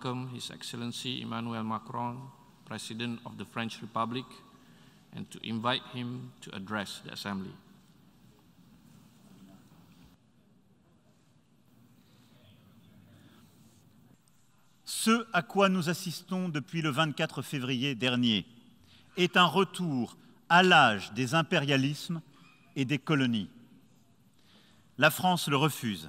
welcome His Excellency Emmanuel Macron, President of the French Republic, and to invite him to address the Assembly. Ce à quoi nous assistons depuis le 24 février dernier est un retour à l'âge des impérialismes et des colonies. La France le refuse.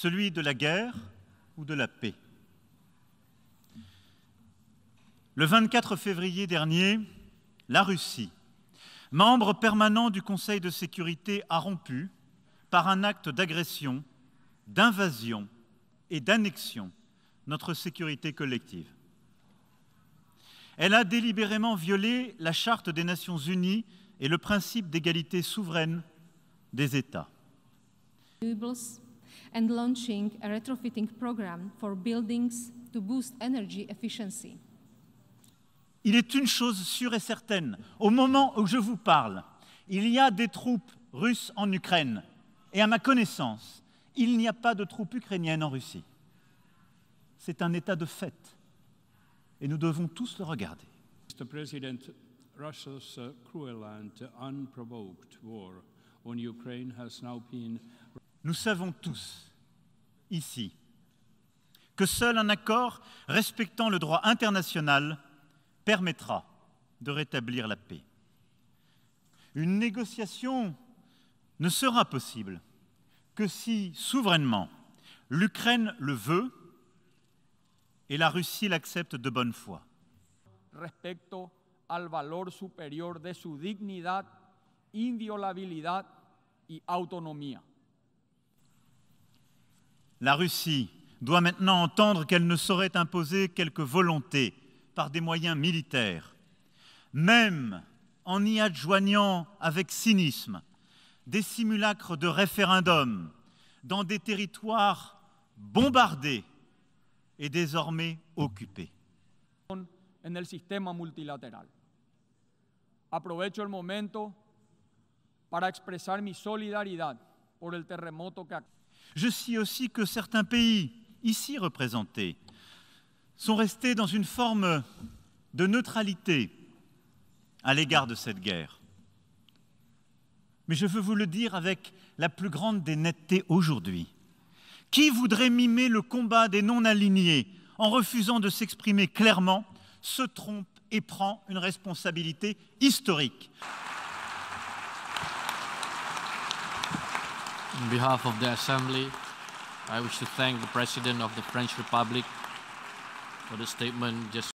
celui de la guerre ou de la paix. Le 24 février dernier, la Russie, membre permanent du Conseil de sécurité, a rompu, par un acte d'agression, d'invasion et d'annexion, notre sécurité collective. Elle a délibérément violé la Charte des Nations Unies et le principe d'égalité souveraine des États and launching a retrofitting program for buildings to boost energy efficiency. Il est une chose sûre et certaine, au moment où je vous parle, il y a des troupes russes en Ukraine. Et à ma connaissance, il n'y a pas de troupes ukrainiennes en Russie. C'est un état de fait. Et nous devons tous le regarder. Mr. President, Russia's uh, cruel and unprovoked war on Ukraine has now been nous savons tous, ici, que seul un accord respectant le droit international permettra de rétablir la paix. Une négociation ne sera possible que si, souverainement, l'Ukraine le veut et la Russie l'accepte de bonne foi. Respecto al valor superior de su dignidad, inviolabilidad y autonomía. La Russie doit maintenant entendre qu'elle ne saurait imposer quelque volonté par des moyens militaires, même en y adjoignant avec cynisme des simulacres de référendums dans des territoires bombardés et désormais occupés. En terremoto que je sais aussi que certains pays, ici représentés, sont restés dans une forme de neutralité à l'égard de cette guerre. Mais je veux vous le dire avec la plus grande des nettetés aujourd'hui. Qui voudrait mimer le combat des non-alignés en refusant de s'exprimer clairement se trompe et prend une responsabilité historique. On behalf of the Assembly, I wish to thank the President of the French Republic for the statement just